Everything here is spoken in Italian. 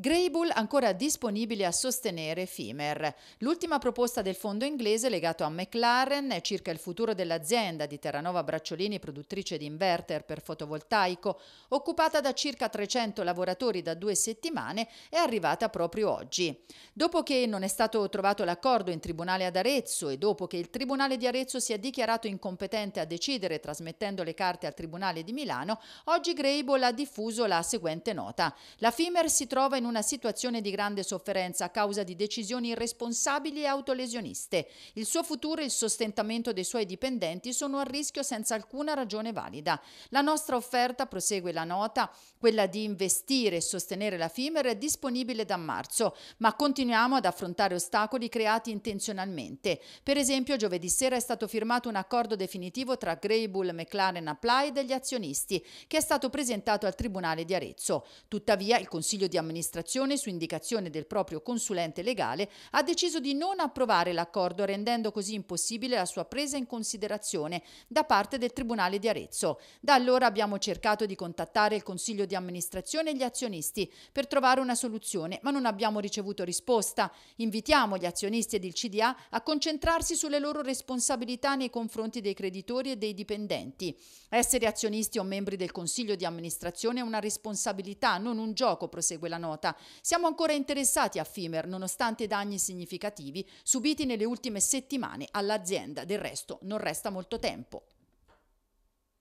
Greybull ancora disponibile a sostenere Fimer. L'ultima proposta del fondo inglese legato a McLaren circa il futuro dell'azienda di Terranova Bracciolini, produttrice di inverter per fotovoltaico, occupata da circa 300 lavoratori da due settimane, è arrivata proprio oggi. Dopo che non è stato trovato l'accordo in tribunale ad Arezzo e dopo che il tribunale di Arezzo si è dichiarato incompetente a decidere trasmettendo le carte al tribunale di Milano, oggi Greybull ha diffuso la seguente nota. La Fimer si trova in una situazione di grande sofferenza a causa di decisioni irresponsabili e autolesioniste. Il suo futuro e il sostentamento dei suoi dipendenti sono a rischio senza alcuna ragione valida. La nostra offerta, prosegue la nota, quella di investire e sostenere la FIMER è disponibile da marzo, ma continuiamo ad affrontare ostacoli creati intenzionalmente. Per esempio, giovedì sera è stato firmato un accordo definitivo tra Greybull, McLaren Apply e degli azionisti, che è stato presentato al Tribunale di Arezzo. Tuttavia, il Consiglio di amministrazione L'amministrazione, su indicazione del proprio consulente legale, ha deciso di non approvare l'accordo rendendo così impossibile la sua presa in considerazione da parte del Tribunale di Arezzo. Da allora abbiamo cercato di contattare il Consiglio di amministrazione e gli azionisti per trovare una soluzione, ma non abbiamo ricevuto risposta. Invitiamo gli azionisti ed il CDA a concentrarsi sulle loro responsabilità nei confronti dei creditori e dei dipendenti. Essere azionisti o membri del Consiglio di amministrazione è una responsabilità, non un gioco, prosegue la nota nota. Siamo ancora interessati a Fimer nonostante danni significativi subiti nelle ultime settimane all'azienda, del resto non resta molto tempo.